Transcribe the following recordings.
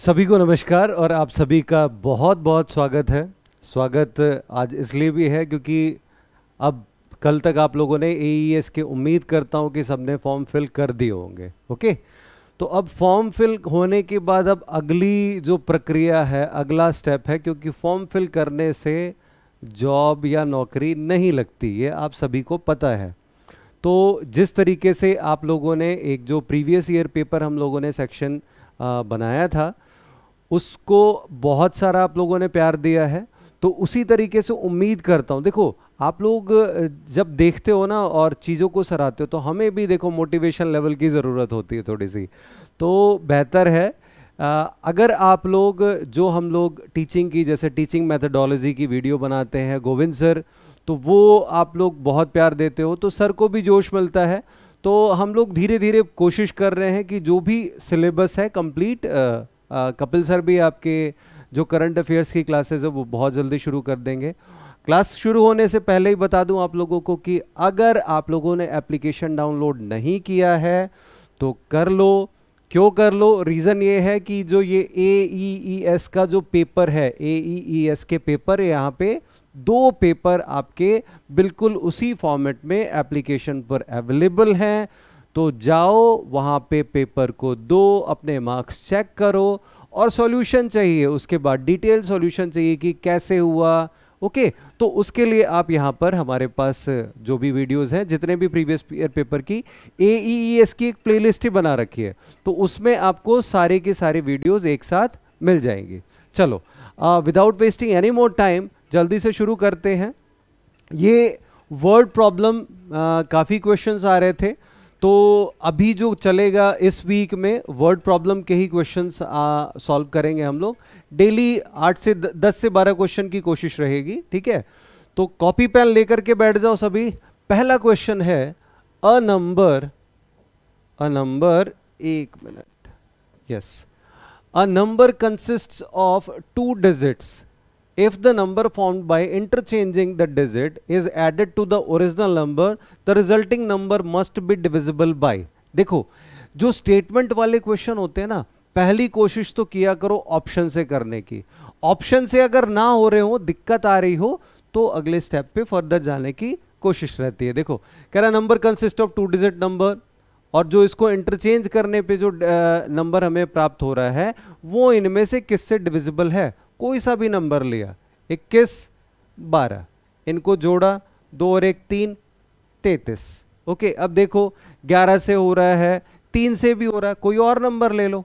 सभी को नमस्कार और आप सभी का बहुत बहुत स्वागत है स्वागत आज इसलिए भी है क्योंकि अब कल तक आप लोगों ने ए e के उम्मीद करता हूँ कि सबने फॉर्म फिल कर दिए होंगे ओके तो अब फॉर्म फिल होने के बाद अब अगली जो प्रक्रिया है अगला स्टेप है क्योंकि फॉर्म फिल करने से जॉब या नौकरी नहीं लगती ये आप सभी को पता है तो जिस तरीके से आप लोगों ने एक जो प्रीवियस ईयर पेपर हम लोगों ने सेक्शन बनाया था उसको बहुत सारा आप लोगों ने प्यार दिया है तो उसी तरीके से उम्मीद करता हूँ देखो आप लोग जब देखते हो ना और चीज़ों को सराहते हो तो हमें भी देखो मोटिवेशन लेवल की ज़रूरत होती है थोड़ी सी तो बेहतर है आ, अगर आप लोग जो हम लोग टीचिंग की जैसे टीचिंग मेथडोलॉजी की वीडियो बनाते हैं गोविंद सर तो वो आप लोग बहुत प्यार देते हो तो सर को भी जोश मिलता है तो हम लोग धीरे धीरे कोशिश कर रहे हैं कि जो भी सिलेबस है कंप्लीट कपिल सर भी आपके जो करंट अफेयर्स की क्लासेस है वो बहुत जल्दी शुरू कर देंगे क्लास शुरू होने से पहले ही बता दूं आप लोगों को कि अगर आप लोगों ने एप्लीकेशन डाउनलोड नहीं किया है तो कर लो क्यों कर लो रीज़न ये है कि जो ये ए ई ई एस का जो पेपर है ए ई ई एस के पेपर यहाँ पे दो पेपर आपके बिल्कुल उसी फॉर्मेट में एप्लीकेशन पर अवेलेबल हैं तो जाओ वहाँ पे पेपर को दो अपने मार्क्स चेक करो और सॉल्यूशन चाहिए उसके बाद डिटेल सॉल्यूशन चाहिए कि कैसे हुआ ओके okay, तो उसके लिए आप यहां पर हमारे पास जो भी वीडियोस हैं जितने भी प्रीवियस ईयर पेपर की ए e e की एक प्लेलिस्ट ही बना रखी है तो उसमें आपको सारे के सारे वीडियोस एक साथ मिल जाएंगे चलो without wasting any more time जल्दी से शुरू करते हैं ये वर्ड प्रॉब्लम काफ़ी क्वेश्चंस आ रहे थे तो अभी जो चलेगा इस वीक में वर्ड प्रॉब्लम के ही क्वेश्चंस सॉल्व करेंगे हम लोग डेली आठ से द, दस से बारह क्वेश्चन की कोशिश रहेगी ठीक है तो कॉपी पेन लेकर के बैठ जाओ सभी पहला क्वेश्चन है अ नंबर अ नंबर एक minute yes a number consist of two digits if the number formed by interchanging the digit is added to the original number the resulting number must be divisible by देखो जो statement वाले question होते हैं ना पहली कोशिश तो किया करो ऑप्शन से करने की ऑप्शन से अगर ना हो रहे हो दिक्कत आ रही हो तो अगले स्टेप पे फर्दर जाने की कोशिश रहती है देखो कह रहा number consist of two digit number और जो इसको इंटरचेंज करने पे जो नंबर हमें प्राप्त हो रहा है वो इनमें से किससे डिविजिबल है कोई सा भी नंबर लिया इक्कीस बारह इनको जोड़ा दो और एक तीन तैतीस ओके अब देखो ग्यारह से हो रहा है तीन से भी हो रहा है कोई और नंबर ले लो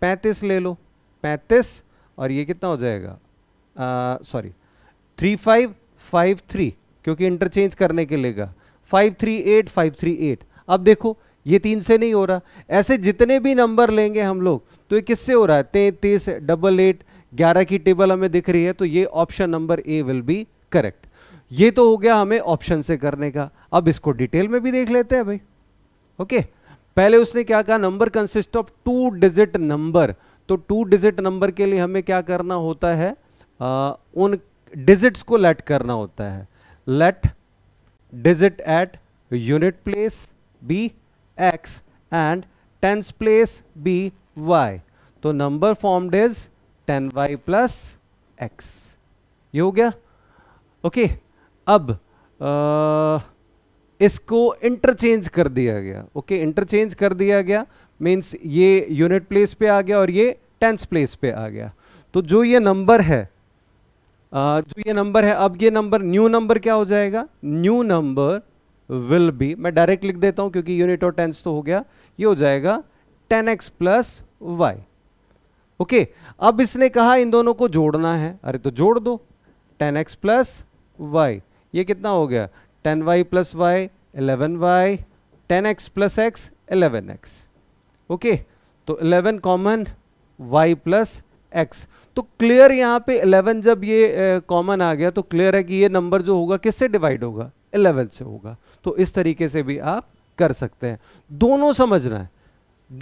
पैंतीस ले लो पैंतीस और ये कितना हो जाएगा sorry three five five three क्योंकि इंटरचेंज करने के लेगा five three eight five three eight अब देखो ये तीन से नहीं हो रहा ऐसे जितने भी नंबर लेंगे हम लोग तो ये किससे हो रहा है तैंतीस डबल एट 11 की टेबल हमें दिख रही है तो ये option number A will be correct ये तो हो गया हमें ऑप्शन से करने का अब इसको डिटेल में भी देख लेते हैं भाई ओके okay. पहले उसने क्या कहा number consist of two digit number तो टू डिजिट नंबर के लिए हमें क्या करना होता है आ, उन डिजिट्स को लेट करना होता है let digit at unit place be x and tens place be y तो number formed is ten y plus x ये हो गया ओके अब आ, इसको इंटरचेंज कर दिया गया ओके इंटरचेंज कर दिया गया मीन्स ये यूनिट प्लेस पे आ गया और ये टेंस प्लेस पे आ गया तो जो ये नंबर है आ, जो ये नंबर है अब ये नंबर न्यू नंबर क्या हो जाएगा न्यू नंबर विल बी मैं डायरेक्ट लिख देता हूं क्योंकि यूनिट और टेंस तो हो गया ये हो जाएगा ten x plus y okay अब इसने कहा इन दोनों को जोड़ना है अरे तो जोड़ दो टेन एक्स प्लस वाई ये कितना हो गया ten y plus y eleven y ten x plus x eleven x okay तो eleven common y plus x तो क्लियर यहाँ पे 11 जब ये कॉमन आ गया तो क्लियर है कि ये नंबर जो होगा किससे डिवाइड होगा 11 से होगा तो इस तरीके से भी आप कर सकते हैं दोनों समझना है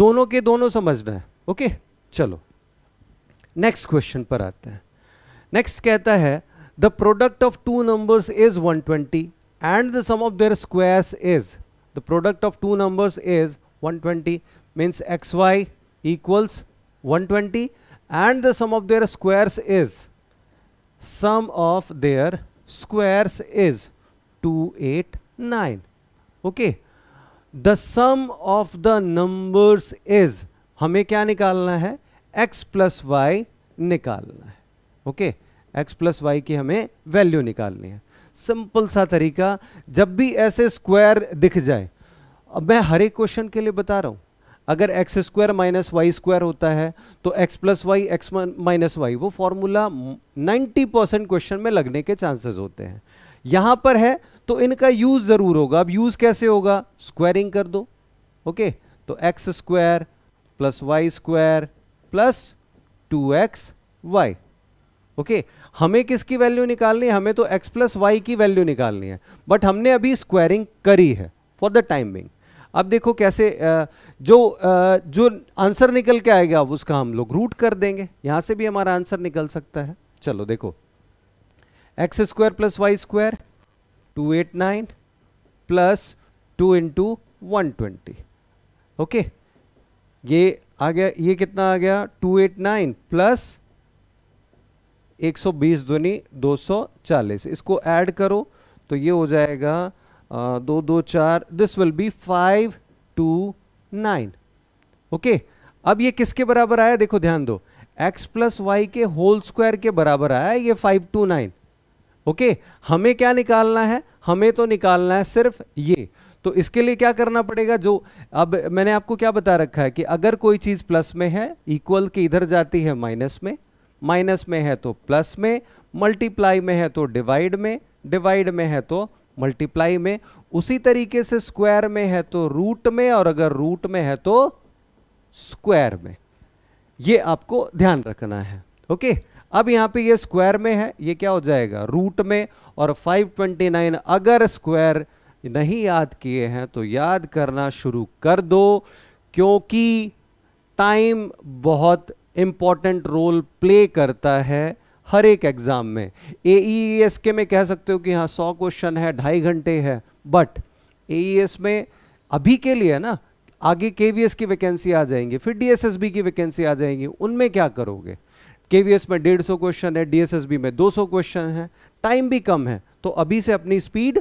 दोनों के दोनों समझना है ओके चलो नेक्स्ट क्वेश्चन पर आते हैं नेक्स्ट कहता है the product of two numbers is 120 twenty and the sum of their squares is the product of two numbers is 120 twenty means x y equals one twenty and the sum of their squares is sum of their squares is two eight nine okay the sum of the numbers is हमें क्या निकालना है x plus Y निकालना है okay x plus y की हमें value निकालनी है सिंपल सा तरीका जब भी ऐसे स्क्वायर दिख जाए अब मैं हर एक क्वेश्चन के लिए बता रहा हूं अगर x square minus y square होता है तो x plus y x minus y वो फॉर्मूला 90 परसेंट क्वेश्चन में लगने के चांसेस होते हैं यहां पर है तो इनका यूज़ ज़रूर होगा अब यूज़ कैसे होगा स्क्वायरिंग कर दो ओके तो x square plus y square plus two x y okay हमें किसकी वैल्यू निकालनी है हमें तो एक्स प्लस वाई की वैल्यू निकालनी है बट हमने अभी स्क्वायरिंग करी है फॉर द टाइम बिंग अब देखो कैसे जो जो आंसर निकल के आएगा उसका हम लोग रूट कर देंगे यहां से भी हमारा आंसर निकल सकता है चलो देखो x square plus y square two eight nine plus two into one twenty okay ये आ गया ये कितना आ गया 289 प्लस 120 ध्वनि 240 इसको ऐड करो तो ये हो जाएगा आ, दो दो चार this will be five two nine okay अब ये किसके बराबर आया देखो ध्यान दो x प्लस वाई के होल स्क्वायर के बराबर आया ये फाइव टू नाइन ओके हमें क्या निकालना है हमें तो निकालना है सिर्फ ये तो इसके लिए क्या करना पड़ेगा जो अब मैंने आपको क्या बता रखा है कि अगर कोई चीज़ प्लस में है इक्वल के इधर जाती है माइनस में माइनस में है तो प्लस में मल्टीप्लाई में है तो डिवाइड में डिवाइड में है तो मल्टीप्लाई में उसी तरीके से स्क्वायर में है तो रूट में और अगर रूट में है तो स्क्वायर में ये आपको ध्यान रखना है ओके अब यहां पे ये स्क्वायर में है ये क्या हो जाएगा रूट में और 529 अगर स्क्वायर नहीं याद किए हैं तो याद करना शुरू कर दो क्योंकि टाइम बहुत इम्पॉर्टेंट रोल प्ले करता है हर एक एग्ज़ाम में ए एस के में कह सकते हो कि हाँ सौ क्वेश्चन है ढाई घंटे है बट ए e e में अभी के लिए ना आगे के की वैकेंसी आ जाएंगी फिर डी की वैकेंसी आ जाएंगी उनमें क्या करोगे के में डेढ़ सौ क्वेश्चन है डी में दो सौ क्वेश्चन है टाइम भी कम है तो अभी से अपनी स्पीड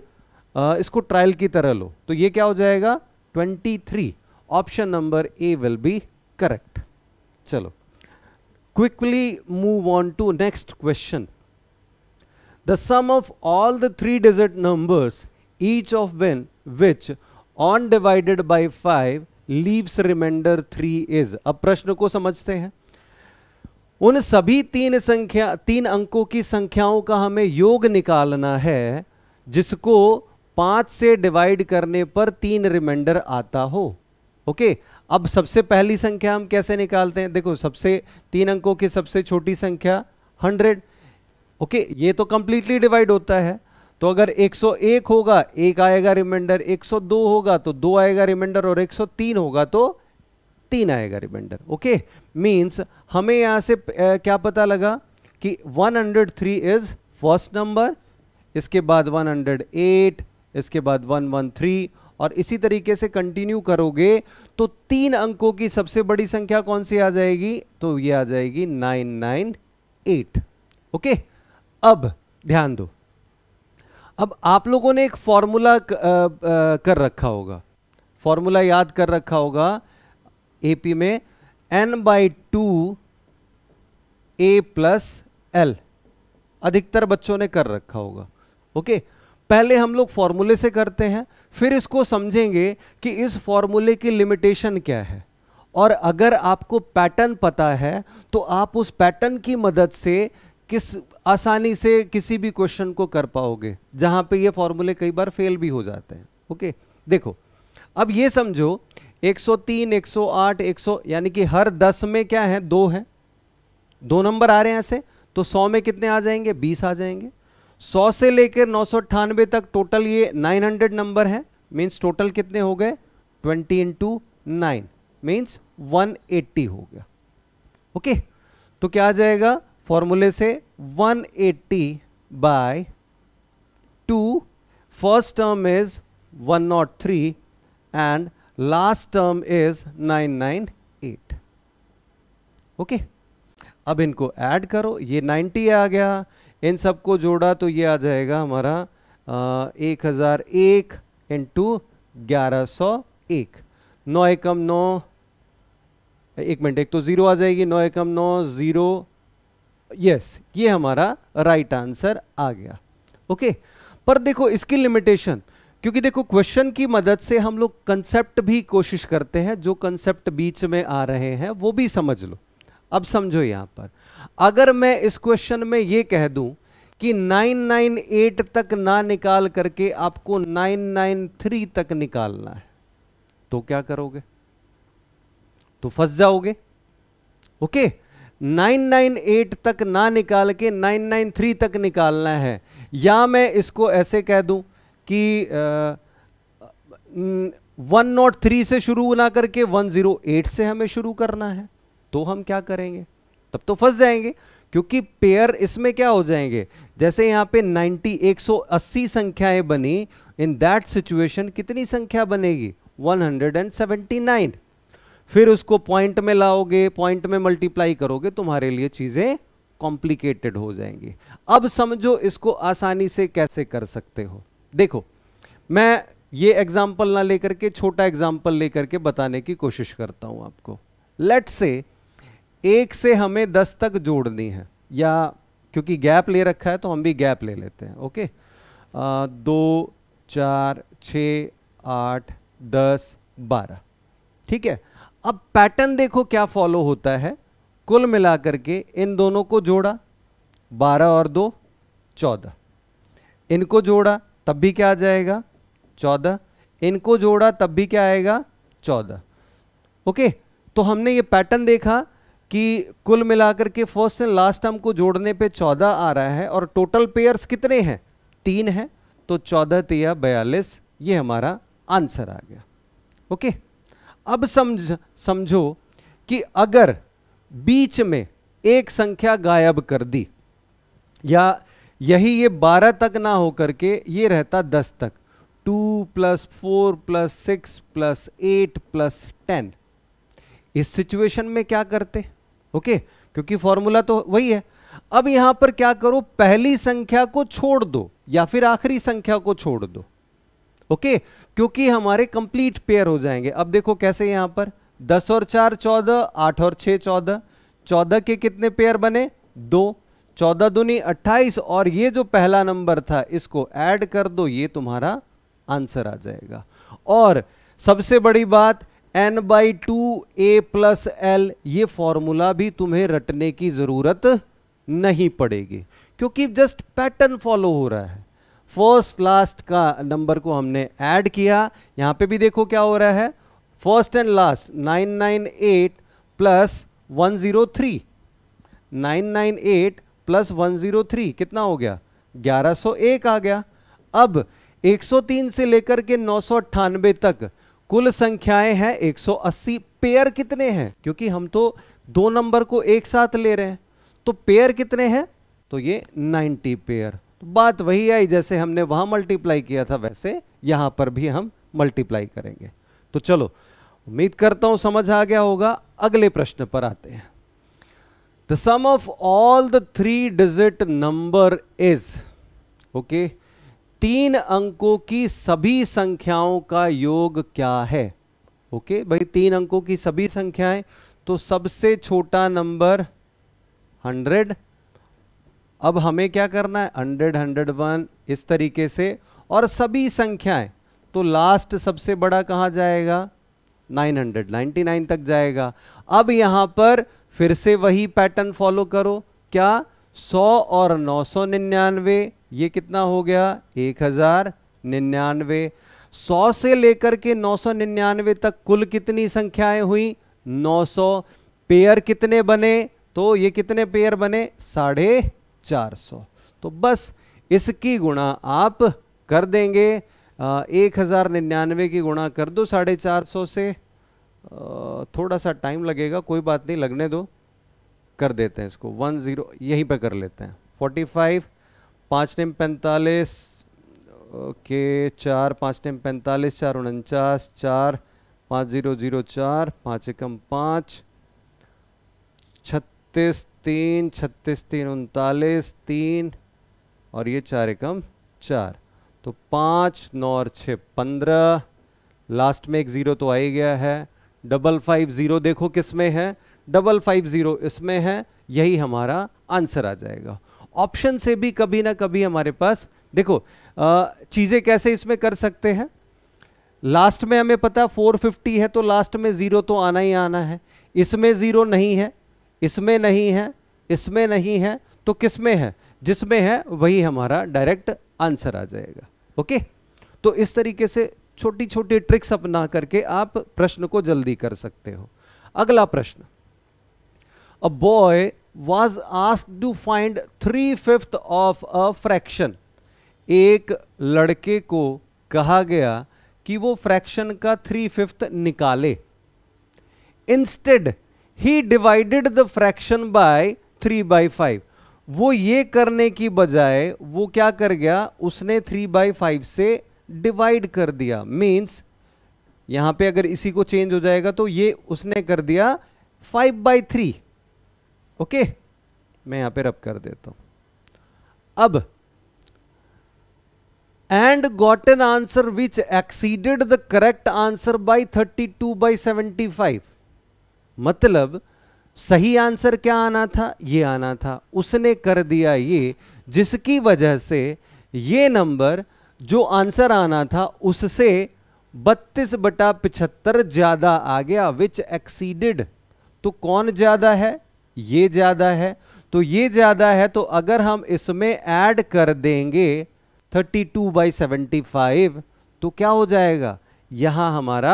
इसको ट्रायल की तरह लो तो ये क्या हो जाएगा 23 option number A will be correct चलो quickly move on to next question the sum of all the three digit numbers each of when which on divided by five leaves remainder three is अब प्रश्न को समझते हैं उन सभी तीन संख्या तीन अंकों की संख्याओं का हमें योग निकालना है जिसको पांच से डिवाइड करने पर तीन रिमाइंडर आता हो ओके अब सबसे पहली संख्या हम कैसे निकालते हैं देखो सबसे तीन अंकों की सबसे छोटी संख्या हंड्रेड ओके ये तो कंप्लीटली डिवाइड होता है तो अगर 101 होगा एक आएगा रिमाइंडर 102 होगा तो दो आएगा रिमाइंडर और 103 होगा तो तीन आएगा रिमाइंडर ओके मींस हमें यहां से क्या पता लगा कि 103 इज फर्स्ट नंबर इसके बाद 108 इसके बाद वन वन थ्री और इसी तरीके से कंटिन्यू करोगे तो तीन अंकों की सबसे बड़ी संख्या कौन सी आ जाएगी तो ये आ जाएगी नाइन नाइन एट ओके अब ध्यान दो अब आप लोगों ने एक फॉर्मूला कर रखा होगा फॉर्मूला याद कर रखा होगा एपी में n by two a plus l अधिकतर बच्चों ने कर रखा होगा ओके okay? पहले हम लोग फॉर्मूले से करते हैं फिर इसको समझेंगे कि इस फॉर्मूले की लिमिटेशन क्या है और अगर आपको पैटर्न पता है तो आप उस पैटर्न की मदद से किस आसानी से किसी भी क्वेश्चन को कर पाओगे जहां पे ये फॉर्मूले कई बार फेल भी हो जाते हैं ओके देखो अब ये समझो 103, 108, 100 यानी कि हर 10 में क्या है दो है दो नंबर आ रहे हैं ऐसे तो 100 में कितने आ जाएंगे 20 आ जाएंगे सौ से लेकर नौ सौ अट्ठानबे तक टोटल ये नाइन हंड्रेड नंबर है मीन्स टोटल कितने हो गए इन into nine means one eighty हो गया ओके okay? तो क्या आ जाएगा फॉर्मूले से one eighty by two first term is one not three and last term is nine nine eight okay अब इनको ऐड करो ये नाइन्टी आ गया इन सबको जोड़ा तो ये आ जाएगा हमारा एक हज़ार एक इंटू ग्यारह सौ एक नौ एकम नौ एक मिनट एक तो ज़ीरो आ जाएगी नौ एकम नौ ज़ीरो यस ये हमारा राइट आंसर आ गया ओके पर देखो इसकी लिमिटेशन क्योंकि देखो क्वेश्चन की मदद से हम लोग कंसेप्ट भी कोशिश करते हैं जो कंसेप्ट बीच में आ रहे हैं वो भी समझ लो अब समझो यहाँ पर अगर मैं इस क्वेश्चन में ये कह दूं कि 998 तक ना निकाल करके आपको 993 तक निकालना है तो क्या करोगे तो फंस जाओगे ओके 998 तक ना निकाल के 993 तक निकालना है या मैं इसको ऐसे कह दूं कि वन नॉट थ्री से शुरू ना करके 108 से हमें शुरू करना है तो हम क्या करेंगे तब तो फंस जाएंगे क्योंकि पेयर इसमें क्या हो जाएंगे जैसे यहां पे 90 180 संख्याएं बनी इन दैट सिचुएशन कितनी संख्या बनेगी 179 फिर उसको पॉइंट में लाओगे पॉइंट में मल्टीप्लाई करोगे तुम्हारे लिए चीजें कॉम्प्लिकेटेड हो जाएंगी अब समझो इसको आसानी से कैसे कर सकते हो देखो मैं ये एग्जाम्पल ना लेकर के छोटा एग्जाम्पल लेकर के बताने की कोशिश करता हूं आपको लेट से एक से हमें दस तक जोड़नी है या क्योंकि गैप ले रखा है तो हम भी गैप ले लेते हैं ओके आ, दो चार छ आठ दस बारह ठीक है अब पैटर्न देखो क्या फॉलो होता है कुल मिलाकर के इन दोनों को जोड़ा बारह और दो चौदह इनको जोड़ा तब भी क्या आ जाएगा चौदह इनको जोड़ा तब भी क्या आएगा चौदह ओके तो हमने ये पैटर्न देखा कि कुल मिलाकर के फर्स्ट एंड लास्ट टर्म को जोड़ने पे चौदह आ रहा है और टोटल पेयर्स कितने हैं तीन हैं तो चौदह तिया बयालीस ये हमारा आंसर आ गया ओके अब समझ समझो कि अगर बीच में एक संख्या गायब कर दी या यही ये बारह तक ना होकर के ये रहता दस तक two plus four plus six plus eight plus ten इस सिचुएशन में क्या करते हैं ओके क्योंकि फॉर्मूला तो वही है अब यहां पर क्या करो पहली संख्या को छोड़ दो या फिर आखिरी संख्या को छोड़ दो ओके क्योंकि हमारे कंप्लीट पेयर हो जाएंगे अब देखो कैसे यहां पर दस और चार चौदह आठ और छह चौदह चौदह के कितने पेयर बने दो चौदह दुनी अट्ठाईस और ये जो पहला नंबर था इसको ऐड कर दो ये तुम्हारा आंसर आ जाएगा और सबसे बड़ी बात n by two a plus l ये फॉर्मूला भी तुम्हें रटने की ज़रूरत नहीं पड़ेगी क्योंकि जस्ट पैटर्न फॉलो हो रहा है फर्स्ट लास्ट का नंबर को हमने ऐड किया यहां पे भी देखो क्या हो रहा है first and last 998 plus 103 998 plus 103 कितना हो गया 1101 आ गया अब 103 से लेकर के नौ तक कुल संख्याएं हैं 180 पेयर कितने हैं क्योंकि हम तो दो नंबर को एक साथ ले रहे हैं तो पेयर कितने हैं तो ये 90 पेयर तो बात वही आई जैसे हमने वहां मल्टीप्लाई किया था वैसे यहां पर भी हम मल्टीप्लाई करेंगे तो चलो उम्मीद करता हूं समझ आ गया होगा अगले प्रश्न पर आते हैं the sum of all the three digit number is okay तीन अंकों की सभी संख्याओं का योग क्या है ओके okay, भाई तीन अंकों की सभी संख्याएं तो सबसे छोटा नंबर हंड्रेड अब हमें क्या करना है हंड्रेड हंड्रेड वन इस तरीके से और सभी संख्याएं तो लास्ट सबसे बड़ा कहां जाएगा नाइनटी नाइन तक जाएगा अब यहां पर फिर से वही पैटर्न फॉलो करो क्या 100 और 999 ये कितना हो गया एक हजार निन्यानवे सौ से लेकर के नौ सौ निन्यानवे तक कुल कितनी संख्याएं हुई नौ सौ पेयर कितने बने तो ये कितने पेयर बने साढ़े चार सौ तो बस इसकी गुणा आप कर देंगे एक हज़ार निन्यानवे की गुणा कर दो साढ़े चार सौ से आ, थोड़ा सा टाइम लगेगा कोई बात नहीं लगने दो कर देते हैं इसको वन ज़ीरो यहीं पर कर लेते हैं फोर्टी फाइव पाँच टेम पैंतालीस ओके चार पाँच टेम पैंतालीस चार उनचास चार पाँच जीरो जीरो चार पाँच एकम पाँच छत्तीस तीन छत्तीस तीन उनतालीस तीन और ये चार एकम चार तो पाँच नौ और छः पंद्रह लास्ट में एक ज़ीरो तो आ ही गया है डबल फाइव ज़ीरो देखो किस में है डबल फाइव ज़ीरो इसमें है यही हमारा आंसर आ जाएगा ऑप्शन से भी कभी ना कभी हमारे पास देखो चीज़ें कैसे इसमें कर सकते हैं लास्ट में हमें पता 450 है तो लास्ट में ज़ीरो तो आना ही आना है इसमें ज़ीरो नहीं है इसमें नहीं है इसमें नहीं है तो किस में है जिसमें है वही हमारा डायरेक्ट आंसर आ जाएगा ओके तो इस तरीके से छोटी छोटी ट्रिक्स अपना करके आप प्रश्न को जल्दी कर सकते हो अगला प्रश्न a boy was asked to find three fifth of a fraction. एक लड़के को कहा गया कि वो फ्रैक्शन का थ्री फिफ्थ निकाले instead he divided the fraction by three by five वो ये करने की बजाय वो क्या कर गया उसने थ्री बाई फाइव से डिवाइड कर दिया मीन्स यहां पे अगर इसी को चेंज हो जाएगा तो ये उसने कर दिया फाइव बाई थ्री ओके मैं यहां पे रब कर देता हूं अब and got an answer which exceeded the correct answer by thirty two by seventy five मतलब सही आंसर क्या आना था ये आना था उसने कर दिया ये जिसकी वजह से ये नंबर जो आंसर आना था उससे बत्तीस बटा पिछहत्तर ज़्यादा आ गया विच एक्सीडेड तो कौन ज़्यादा है ये ज़्यादा है तो ये ज़्यादा है तो अगर हम इसमें ऐड कर देंगे 32 टू बाई सेवेंटी तो क्या हो जाएगा यहां हमारा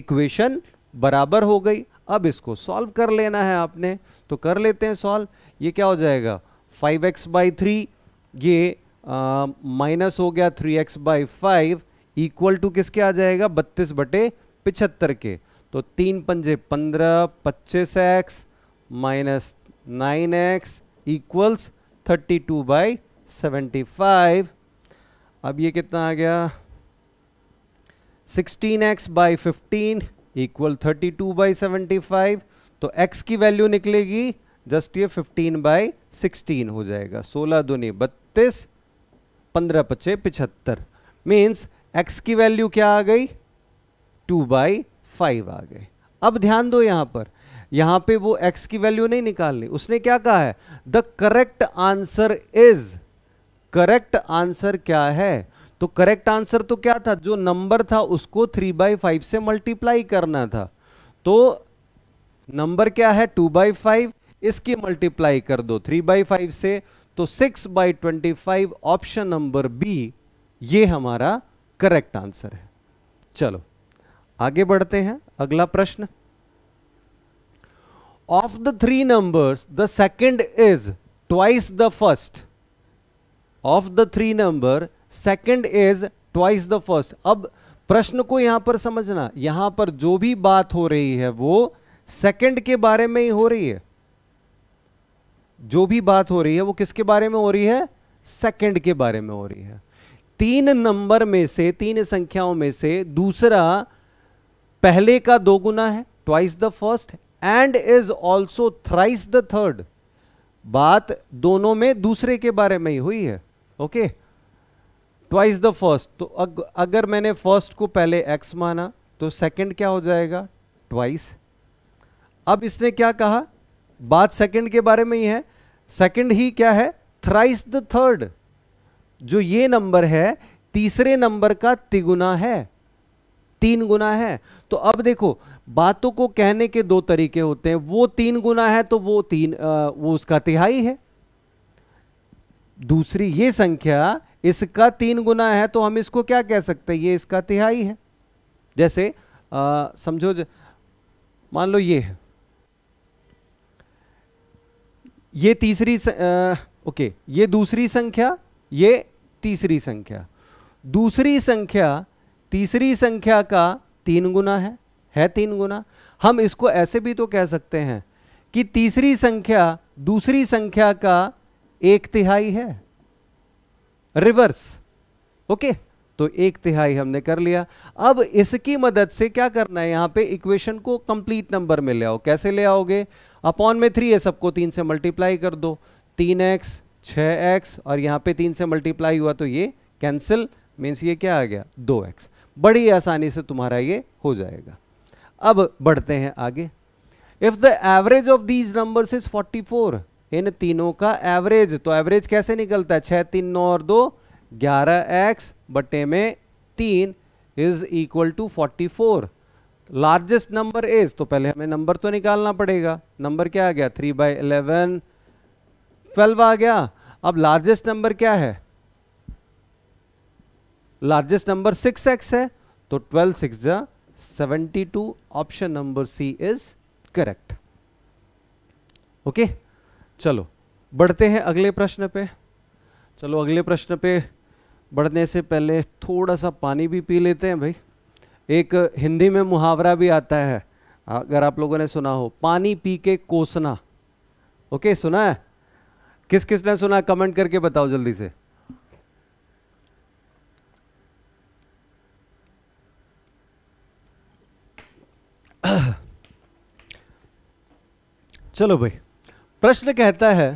इक्वेशन बराबर हो गई अब इसको सॉल्व कर लेना है आपने तो कर लेते हैं सॉल्व ये क्या हो जाएगा 5x एक्स बाई थ्री ये माइनस हो गया 3x x by five equal to किसके आ जाएगा बत्तीस बटे पिछहत्तर के तो तीन पंजे पंद्रह पच्चीस x minus nine x equals thirty two by seventy five अब ये कितना आ गया sixteen x by fifteen equal thirty two by seventy five तो x की वैल्यू निकलेगी जस्ट ये 15 बाई सिक्सटीन हो जाएगा 16 दुनी बत्तीस पंद्रह पचे पिछहत्तर मीन्स x की वैल्यू क्या आ गई 2 बाई फाइव आ गए अब ध्यान दो यहाँ पर यहां पे वो x की वैल्यू नहीं निकालनी उसने क्या कहा है the correct answer is correct answer क्या है तो करेक्ट आंसर तो क्या था जो नंबर था उसको थ्री बाई फाइव से मल्टीप्लाई करना था तो नंबर क्या है टू बाई फाइव इसकी मल्टीप्लाई कर दो थ्री बाई फाइव से तो six by twenty five option number B ये हमारा करेक्ट आंसर है चलो आगे बढ़ते हैं अगला प्रश्न of the three numbers the second is twice the first of the three number second is twice the first अब प्रश्न को यहां पर समझना यहां पर जो भी बात हो रही है वो सेकंड के बारे में ही हो रही है जो भी बात हो रही है वो किसके बारे में हो रही है सेकंड के बारे में हो रही है तीन नंबर में से तीन संख्याओं में से दूसरा पहले का दो गुना है twice the first and is also thrice the third बात दोनों में दूसरे के बारे में ही हुई है ओके ट्वाइस द फर्स्ट तो अग, अगर मैंने फर्स्ट को पहले एक्स माना तो सेकंड क्या हो जाएगा ट्वाइस अब इसने क्या कहा बात सेकंड के बारे में ही है सेकंड ही क्या है थ्राइस द थर्ड जो ये नंबर है तीसरे नंबर का तिगुना है तीन गुना है तो अब देखो बातों को कहने के दो तरीके होते हैं वो तीन गुना है तो वो तीन आ, वो उसका तिहाई है दूसरी ये संख्या इसका तीन गुना है तो हम इसको क्या कह सकते हैं ये इसका तिहाई है जैसे आ, समझो मान लो ये है ये तीसरी स, आ, ओके ये दूसरी संख्या ये तीसरी संख्या दूसरी संख्या तीसरी संख्या का तीन गुना है है तीन गुना हम इसको ऐसे भी तो कह सकते हैं कि तीसरी संख्या दूसरी संख्या का एक तिहाई है रिवर्स ओके तो एक तिहाई हमने कर लिया अब इसकी मदद से क्या करना है यहां पे इक्वेशन को कंप्लीट नंबर में ले आओ कैसे ले आओगे अपॉन में थ्री है सबको तीन से मल्टीप्लाई कर दो तीन एक्स छ एक्स और यहां पे तीन से मल्टीप्लाई हुआ तो ये कैंसिल मीन्स ये क्या आ गया दो एक्स बड़ी आसानी से तुम्हारा ये हो जाएगा अब बढ़ते हैं आगे if the average of these number is 44 इन तीनों का एवरेज तो एवरेज कैसे निकलता है छह तीन नौ और दो ग्यारह एक्स बटे में तीन is equal to forty four largest number is तो पहले हमें नंबर तो निकालना पड़ेगा नंबर क्या आ गया थ्री बाई इलेवन ट्वेल्व आ गया अब लार्जेस्ट नंबर क्या है लार्जेस्ट नंबर सिक्स एक्स है तो ट्वेल्व सिक्स जा 72 option number C is correct okay चलो बढ़ते हैं अगले प्रश्न पे चलो अगले प्रश्न पे बढ़ने से पहले थोड़ा सा पानी भी पी लेते हैं भाई एक हिंदी में मुहावरा भी आता है अगर आप लोगों ने सुना हो पानी पी के कोसना ओके सुना है किस किस ने सुना कमेंट करके बताओ जल्दी से चलो भाई प्रश्न कहता है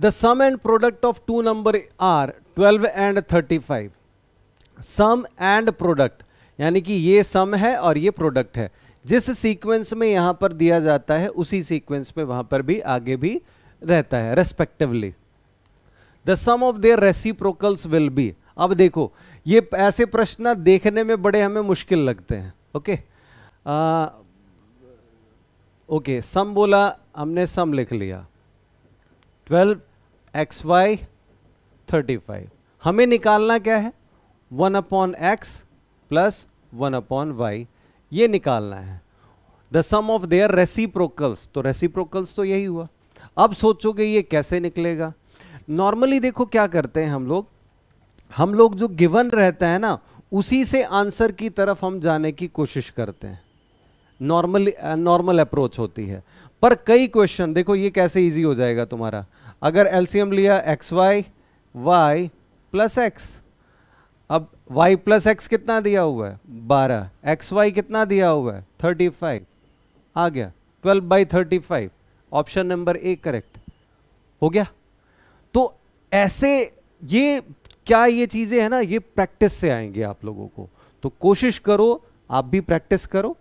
the sum and product of two number are 12 and 35 sum and product यानी कि ये सम है और ये प्रोडक्ट है जिस सीक्वेंस में यहां पर दिया जाता है उसी सीक्वेंस में वहां पर भी आगे भी रहता है respectively the sum of their reciprocals will be अब देखो ये ऐसे प्रश्न देखने में बड़े हमें मुश्किल लगते हैं ओके okay? ओके सम बोला हमने सम लिख लिया 12 एक्स वाई थर्टी फाइव हमें निकालना क्या है one upon x plus one upon y ये निकालना है the sum of their reciprocals तो रेसिप्रोकल्स तो यही हुआ अब सोचोगे ये कैसे निकलेगा नॉर्मली देखो क्या करते हैं हम लोग हम लोग जो गिवन रहता है ना उसी से आंसर की तरफ हम जाने की कोशिश करते हैं नॉर्मल नॉर्मल अप्रोच होती है पर कई क्वेश्चन देखो ये कैसे इजी हो जाएगा तुम्हारा अगर एलसीएम लिया x y y plus x अब वाई प्लस एक्स कितना दिया हुआ है बारह एक्स वाई कितना दिया हुआ है थर्टी फाइव आ गया twelve by thirty five option number A correct हो गया तो ऐसे ये क्या ये चीज़ें हैं ना ये प्रैक्टिस से आएंगे आप लोगों को तो कोशिश करो आप भी प्रैक्टिस करो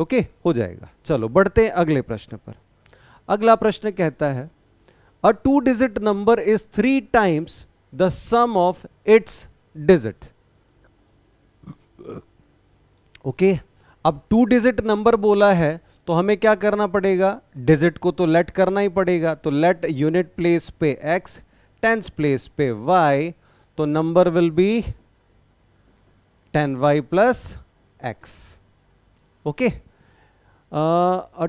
ओके हो जाएगा चलो बढ़ते हैं अगले प्रश्न पर अगला प्रश्न कहता है a two digit number is three times the sum of its digit okay अब टू डिजिट नंबर बोला है तो हमें क्या करना पड़ेगा डिजिट को तो लेट करना ही पड़ेगा तो लेट यूनिट प्लेस पे एक्स टेंस प्लेस पे वाई तो number will be ten y plus x okay okay?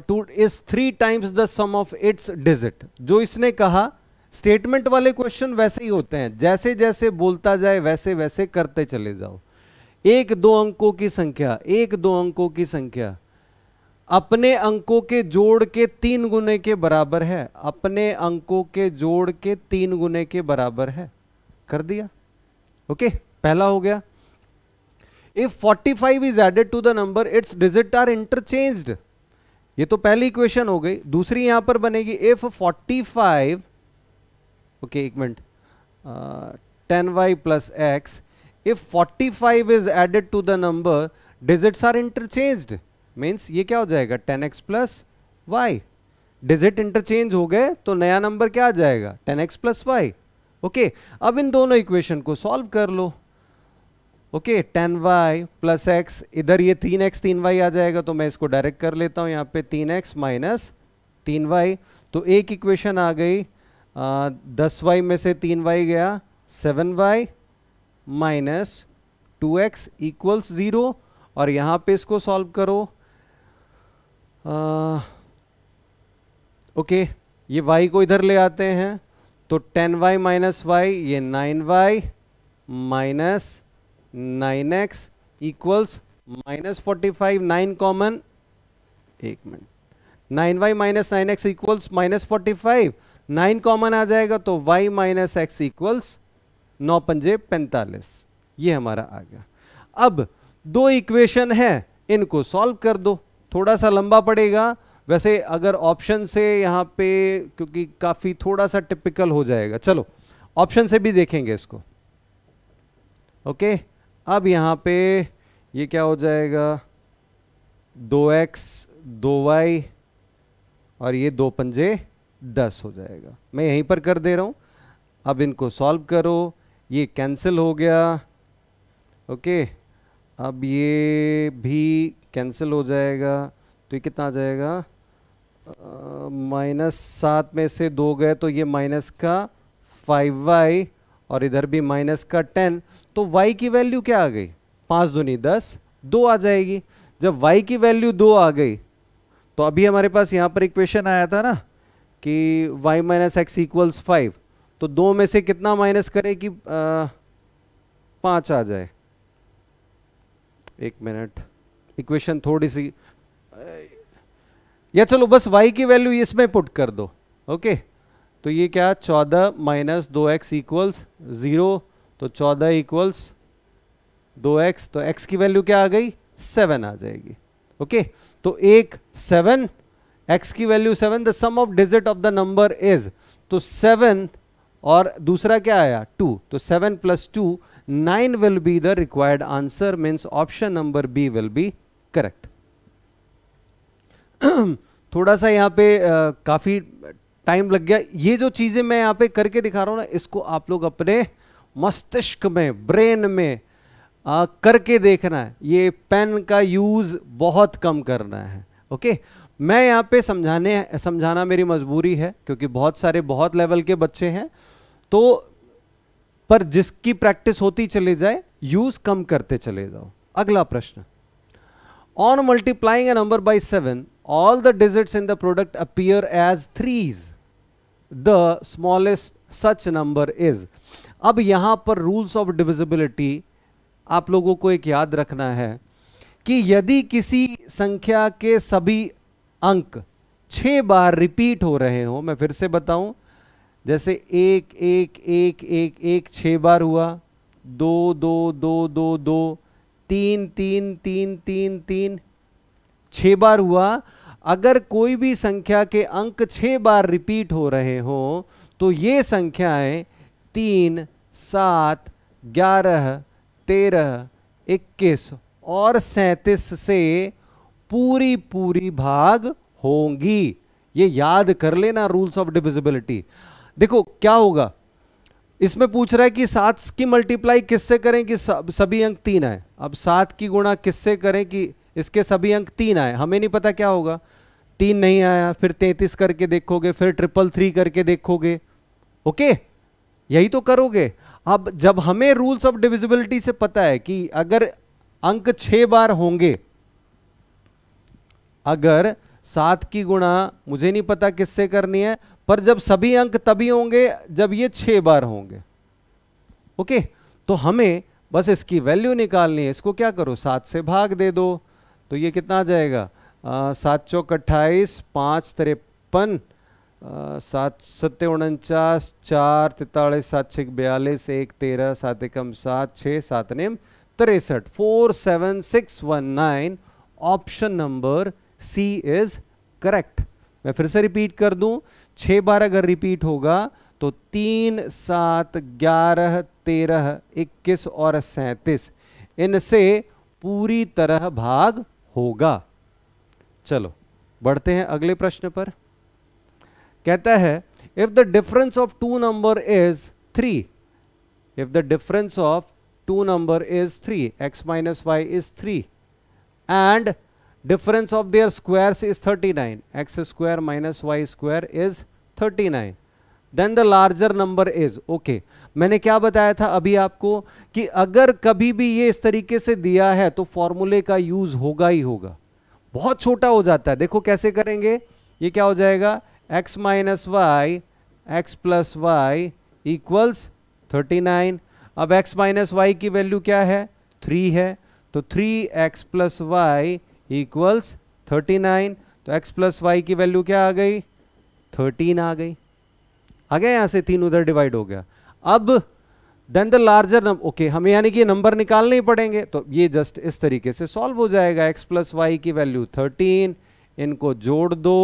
Two is three times the sum of its digit जो इसने कहा स्टेटमेंट वाले क्वेश्चन वैसे ही होते हैं जैसे जैसे बोलता जाए वैसे वैसे करते चले जाओ एक दो अंकों की संख्या एक दो अंकों की संख्या अपने अंकों के जोड़ के तीन गुने के बराबर है अपने अंकों के जोड़ के तीन गुने के बराबर है कर दिया ओके okay, पहला हो गया if 45 is added to the number its digit are interchanged ये तो पहली इक्वेशन हो गई दूसरी यहां पर बनेगी इफ 45 ओके एक मिनट ten y plus x if 45 is added to the number digits are interchange means ये क्या हो जाएगा 10x x plus y digit interchange हो गए तो नया नंबर क्या आ जाएगा 10x x plus y okay अब इन दोनों इक्वेशन को सॉल्व कर लो okay ten y plus x इधर ये तीन एक्स तीन वाई आ जाएगा तो मैं इसको डायरेक्ट कर लेता हूँ यहाँ पे तीन एक्स माइनस तीन वाई तो एक इक्वेशन आ गई आ, दस वाई में से तीन वाई गया seven y minus two x equals zero और यहाँ पे इसको सॉल्व करो ओके okay, ये वाई को इधर ले आते हैं तो टेन वाई माइनस वाई ये nine y minus nine x equals minus forty five nine common एक मिनट nine y minus nine x equals minus forty five nine common आ जाएगा तो वाई माइनस एक्स इक्वल्स नौ पंजे पैंतालीस ये हमारा आ गया अब दो इक्वेशन है इनको सॉल्व कर दो थोड़ा सा लंबा पड़ेगा वैसे अगर ऑप्शन से यहाँ पे क्योंकि काफ़ी थोड़ा सा टिपिकल हो जाएगा चलो ऑप्शन से भी देखेंगे इसको ओके okay? अब यहाँ पे ये क्या हो जाएगा दो एक्स दो वाई और ये दो पंजे दस हो जाएगा मैं यहीं पर कर दे रहा हूँ अब इनको सॉल्व करो ये कैंसिल हो गया ओके अब ये भी कैंसिल हो जाएगा तो ये कितना आ जाएगा माइनस सात में से दो गए तो ये माइनस का फाइव वाई और इधर भी माइनस का टेन तो y की वैल्यू क्या आ गई पाँच दूनी दस दो आ जाएगी जब y की वैल्यू दो आ गई तो अभी हमारे पास यहाँ पर इक्वेशन आया था ना कि y minus x equals five तो दो में से कितना माइनस करें कि पाँच आ जाए एक मिनट इक्वेशन थोड़ी सी या चलो बस y की वैल्यू इसमें पुट कर दो ओके तो ये क्या चौदह माइनस दो एक्स इक्वल्स ज़ीरो तो चौदह इक्वल्स दो एक्स तो एक्स की वैल्यू क्या आ गई सेवन आ जाएगी ओके तो एक सेवन एक्स की value seven the sum of digit of the number is तो सेवन और दूसरा क्या आया टू तो seven plus two nine will be the required answer means option number B will be correct थोड़ा सा यहाँ पे आ, काफी टाइम लग गया ये जो चीजें मैं यहाँ पे करके दिखा रहा हूँ ना इसको आप लोग अपने मस्तिष्क में ब्रेन में आ, करके देखना है ये पेन का यूज़ बहुत कम करना है ओके मैं यहाँ पे समझाने समझाना मेरी मजबूरी है क्योंकि बहुत सारे बहुत लेवल के बच्चे हैं तो पर जिसकी प्रैक्टिस होती चले जाए यूज़ कम करते चले जाओ अगला प्रश्न on multiplying number by seven all the digit in the product appear as threes the smallest such number is अब यहां पर रूल्स ऑफ डिविजिबिलिटी आप लोगों को एक याद रखना है कि यदि किसी संख्या के सभी अंक छः बार रिपीट हो रहे हो मैं फिर से बताऊं जैसे एक एक एक एक एक छः बार हुआ दो दो दो दो दो तीन तीन तीन तीन तीन छः बार हुआ अगर कोई भी संख्या के अंक छः बार रिपीट हो रहे हो तो ये संख्याएं तीन सात ग्यारह तेरह इक्कीस और सैंतीस से पूरी पूरी भाग होंगी ये याद कर लेना रूल्स ऑफ डिविजिबिलिटी देखो क्या होगा इसमें पूछ रहा है कि सात की मल्टीप्लाई किससे करें कि सभी अंक तीन आए अब सात की गुणा किससे करें कि इसके सभी अंक तीन आए हमें नहीं पता क्या होगा तीन नहीं आया फिर तैतीस करके देखोगे फिर ट्रिपल थ्री करके देखोगे ओके यही तो करोगे अब जब हमें रूल्स ऑफ डिविजिबिलिटी से पता है कि अगर अंक छह बार होंगे अगर सात की गुणा मुझे नहीं पता किससे करनी है पर जब सभी अंक तभी होंगे जब ये छह बार होंगे ओके तो हमें बस इसकी वैल्यू निकालनी है इसको क्या करो सात से भाग दे दो तो ये कितना आ जाएगा सात चौक अट्ठाईस पांच तिरपन सात सत्य उनचास चार तैतालीस सात छः बयालीस एक तेरह सात एकम सात छः सात नेम तिरसठ four seven six one nine option number C is correct मैं फिर से रिपीट कर दूं छः बार अगर रिपीट होगा तो तीन सात ग्यारह तेरह इक्कीस और सैंतीस इनसे पूरी तरह भाग होगा चलो बढ़ते हैं अगले प्रश्न पर कहता है if the difference of two number is three if the difference of two number is three x minus y is three and difference of their squares is thirty nine x square minus y square is thirty nine then the larger number is okay मैंने क्या बताया था अभी आपको कि अगर कभी भी ये इस तरीके से दिया है तो फॉर्मूले का यूज होगा ही होगा बहुत छोटा हो जाता है देखो कैसे करेंगे ये क्या हो जाएगा x minus y x plus y equals thirty nine अब x माइनस वाई की वैल्यू क्या है थ्री है तो three x plus y equals thirty nine तो x प्लस वाई की वैल्यू क्या आ गई थर्टीन आ गई आ गया यहाँ से तीन उधर डिवाइड हो गया अब then the larger number okay हमें यानी कि नंबर निकालने ही पड़ेंगे तो ये जस्ट इस तरीके से सॉल्व हो जाएगा x प्लस वाई की वैल्यू थर्टीन इनको जोड़ दो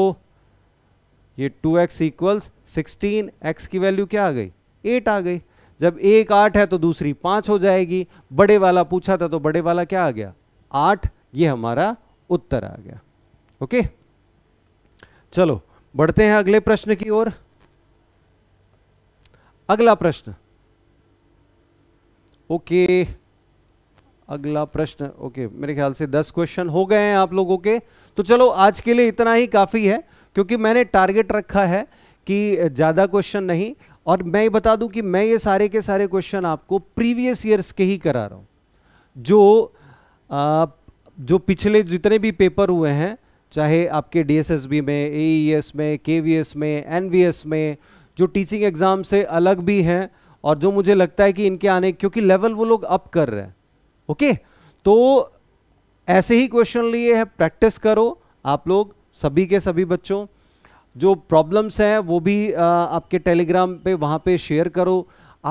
ये two x equals sixteen x की वैल्यू क्या आ गई एट आ गई जब एक आठ है तो दूसरी 5 हो जाएगी बड़े वाला पूछा था तो बड़े वाला क्या आ गया आठ ये हमारा उत्तर आ गया ओके चलो बढ़ते हैं अगले प्रश्न की ओर अगला प्रश्न ओके अगला प्रश्न ओके मेरे ख्याल से दस क्वेश्चन हो गए हैं आप लोगों के तो चलो आज के लिए इतना ही काफी है क्योंकि मैंने टारगेट रखा है कि ज़्यादा क्वेश्चन नहीं और मैं ये बता दूं कि मैं ये सारे के सारे क्वेश्चन आपको प्रीवियस ईयर्स के ही करा रहा हूँ जो आ, जो पिछले जितने भी पेपर हुए हैं चाहे आपके डीएसएसबी में ए e में के में एन में जो टीचिंग एग्ज़ाम से अलग भी हैं और जो मुझे लगता है कि इनके आने क्योंकि लेवल वो लोग अप कर रहे हैं ओके तो ऐसे ही क्वेश्चन लिए हैं प्रैक्टिस करो आप लोग सभी के सभी बच्चों जो प्रॉब्लम्स हैं वो भी आ, आपके टेलीग्राम पे वहाँ पे शेयर करो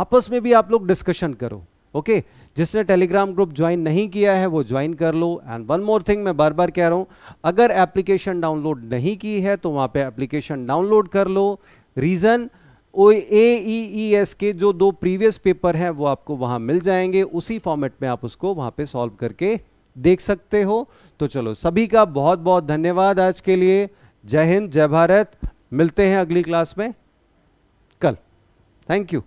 आपस में भी आप लोग डिस्कशन करो ओके जिसने टेलीग्राम ग्रुप ज्वाइन नहीं किया है वो ज्वाइन कर लो एंड वन मोर थिंग मैं बार बार कह रहा हूँ अगर एप्लीकेशन डाउनलोड नहीं की है तो वहाँ पे एप्लीकेशन डाउनलोड कर लो रीज़न ओ ए ई ई एस के जो दो प्रीवियस पेपर हैं वो आपको वहाँ मिल जाएंगे उसी फॉर्मेट में आप उसको वहाँ पर सॉल्व करके देख सकते हो तो चलो सभी का बहुत बहुत धन्यवाद आज के लिए जय हिंद जय भारत मिलते हैं अगली क्लास में कल थैंक यू